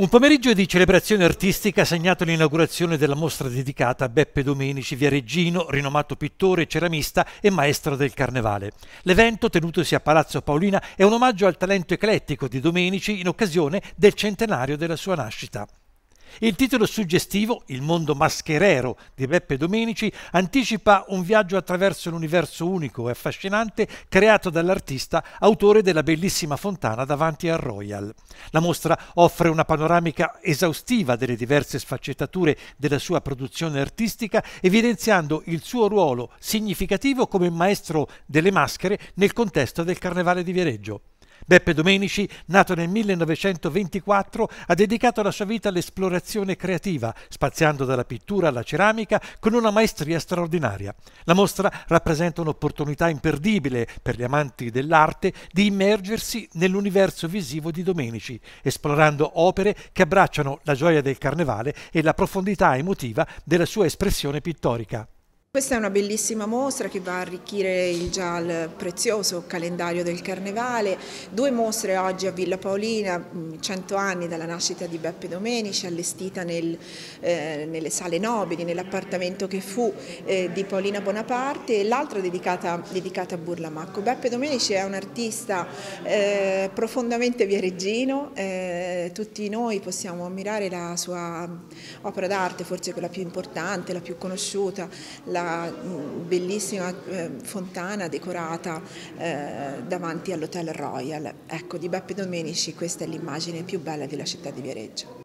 Un pomeriggio di celebrazione artistica ha segnato l'inaugurazione della mostra dedicata a Beppe Domenici Viareggino, rinomato pittore, ceramista e maestro del carnevale. L'evento, tenutosi a Palazzo Paolina, è un omaggio al talento eclettico di Domenici in occasione del centenario della sua nascita. Il titolo suggestivo, Il mondo mascherero di Beppe Domenici, anticipa un viaggio attraverso l'universo unico e affascinante creato dall'artista, autore della bellissima fontana davanti al Royal. La mostra offre una panoramica esaustiva delle diverse sfaccettature della sua produzione artistica, evidenziando il suo ruolo significativo come maestro delle maschere nel contesto del Carnevale di Viareggio. Beppe Domenici, nato nel 1924, ha dedicato la sua vita all'esplorazione creativa, spaziando dalla pittura alla ceramica con una maestria straordinaria. La mostra rappresenta un'opportunità imperdibile per gli amanti dell'arte di immergersi nell'universo visivo di Domenici, esplorando opere che abbracciano la gioia del carnevale e la profondità emotiva della sua espressione pittorica. Questa è una bellissima mostra che va a arricchire il già prezioso calendario del Carnevale, due mostre oggi a Villa Paolina, 100 mm, anni dalla nascita di Beppe Domenici, allestita nel, eh, nelle sale nobili, nell'appartamento che fu eh, di Paolina Bonaparte e l'altra dedicata, dedicata, a Burlamacco. Beppe Domenici è un artista eh, profondamente viareggino, eh, tutti noi possiamo ammirare la sua opera d'arte, forse quella più importante, la più conosciuta, la la mm, bellissima eh, fontana decorata eh, davanti all'Hotel Royal. Ecco, di Beppe Domenici questa è l'immagine più bella della città di Viareggio.